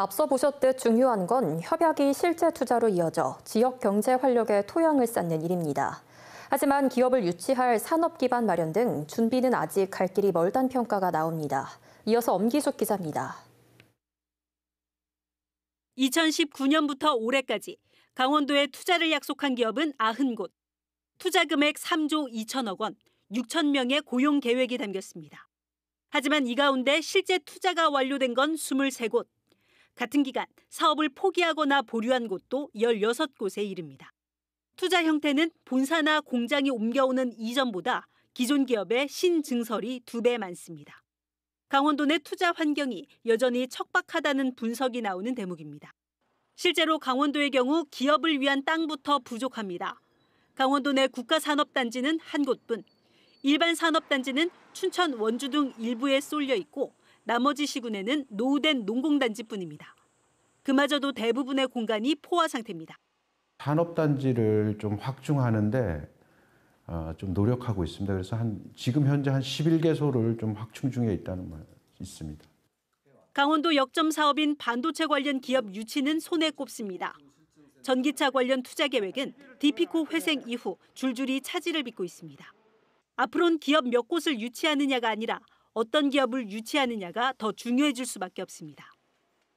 앞서 보셨듯 중요한 건 협약이 실제 투자로 이어져 지역 경제 활력에 토양을 쌓는 일입니다. 하지만 기업을 유치할 산업 기반 마련 등 준비는 아직 갈 길이 멀단 평가가 나옵니다. 이어서 엄기숙 기자입니다. 2019년부터 올해까지 강원도에 투자를 약속한 기업은 90곳. 투자 금액 3조 2천억 원, 6천 명의 고용 계획이 담겼습니다. 하지만 이 가운데 실제 투자가 완료된 건 23곳. 같은 기간 사업을 포기하거나 보류한 곳도 16곳에 이릅니다. 투자 형태는 본사나 공장이 옮겨오는 이전보다 기존 기업의 신증설이 두 배 많습니다. 강원도 내 투자 환경이 여전히 척박하다는 분석이 나오는 대목입니다. 실제로 강원도의 경우 기업을 위한 땅부터 부족합니다. 강원도 내 국가산업단지는 한 곳뿐, 일반 산업단지는 춘천 원주 등 일부에 쏠려 있고 나머지 시군에는 노후된 농공단지뿐입니다. 그마저도 대부분의 공간이 포화 상태입니다. 산업단지를 좀 확충하는데 어, 좀 노력하고 있습니다. 그래서 한 지금 현재 한 11개소를 좀 확충 중에 있다는 말 있습니다. 강원도 역점 사업인 반도체 관련 기업 유치는 손에 꼽습니다. 전기차 관련 투자 계획은 디피코 회생 이후 줄줄이 차질을 빚고 있습니다. 앞으로는 기업 몇 곳을 유치하느냐가 아니라 어떤 기업을 유치하느냐가 더 중요해질 수밖에 없습니다.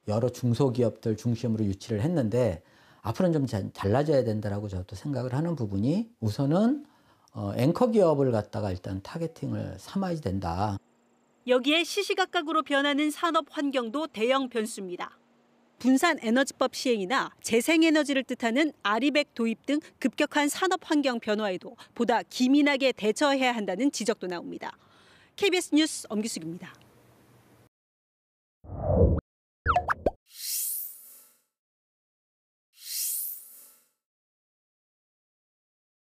여러 중소기업들 중심으로 유치를 했는데 앞으로는 좀 잘라져야 된다라고 저도 생각을 하는 부분이 우선은 어, 앵커 기업을 갖다가 일단 타겟팅을 삼아야 된다. 여기에 시시각각으로 변하는 산업 환경도 대형 변수입니다. 분산 에너지법 시행이나 재생에너지를 뜻하는 아리백 도입 등 급격한 산업 환경 변화에도 보다 기민하게 대처해야 한다는 지적도 나옵니다. KBS 뉴스 엄기숙입니다.